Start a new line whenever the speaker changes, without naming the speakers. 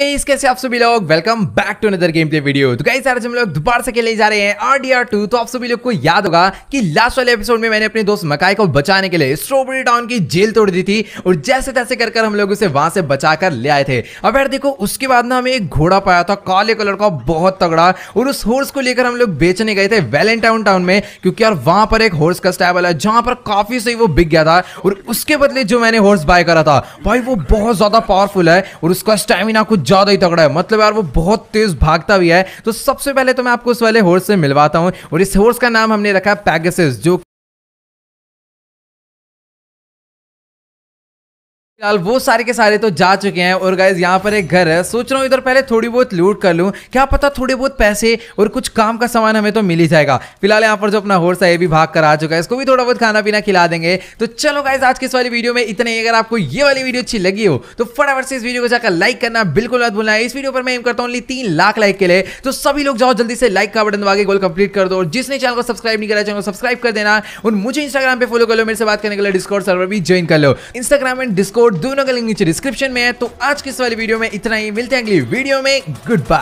guys कैसे आप सभी लोग welcome back to another game play video तो गाइस आज हम लोग दोबारा से खेलने जा रहे हैं आरडीआर 2 तो आप सभी लोग को याद होगा कि लास्ट वाले एपिसोड में मैंने अपने दोस्त मकाई को बचाने के लिए स्ट्रॉबेरी टाउन की जेल तोड़ दी थी और जैसे तैसे कर कर हम लोग उसे वहां से बचा कर ले आए थे अब यार देखो उसके बाद ना हमें एक घोड़ा पाया था काले कलर का बहुत तगड़ा और उस हॉर्स को लेकर हम लोग बेचने गए थे वेलेंटाउन टाउन में क्योंकि यार वहां पर एक हॉर्स का स्टैबल है जहां पर काफी सही वो बिक गया था और उसके बदले जो मैंने हॉर्स बाय करा था भाई वो बहुत ज्यादा पावरफुल है और उसका स्टेमिना कुछ कुछ ज़्यादा ही तगड़ा है मतलब यार वो बहुत तेज़ भागता भी है तो सबसे पहले तो मैं आपको उस वाले हॉर्स से मिलवाता हूँ और इस हॉर्स का नाम हमने रखा है पैगसिस जो फिलहाल वो सारे के सारे तो जा चुके हैं और गाइज यहाँ पर एक घर है सोच रहा हूँ इधर पहले थोड़ी बहुत लूट कर लूँ क्या पता थोड़े बहुत पैसे और कुछ काम का सामान हमें तो मिल ही जाएगा फिलहाल यहाँ पर जो अपना होर्स है ये भी भाग कर आ चुका है इसको भी थोड़ा बहुत खाना पीना खिला देंगे तो चलो गाइज आज की इस वाली वीडियो में इतने ही अगर आपको ये वाली वीडियो अच्छी लगी हो तो फटाफट से इस वीडियो को जाकर लाइक करना बिल्कुल मत भूलना इस वीडियो पर मैं एम करता हूँ ओनली तीन लाख लाइक के लिए तो सभी लोग जाओ जल्दी से लाइक का बटन दबागे गोल कंप्लीट कर दो और जिसने चैनल को सब्सक्राइब नहीं करा चैनल को सब्सक्राइब कर देना और मुझे इंस्टाग्राम पर फॉलो कर लो मेरे से बात करने के लिए डिस्कॉर्ड सर्वर भी ज्वाइन कर लो इंस्टाग्राम एंड डिस्कॉर्ड कोड दोनों का लिंक नीचे डिस्क्रिप्शन में है तो आज की इस वाली वीडियो में इतना ही मिलते हैं अगली वीडियो में गुड बाय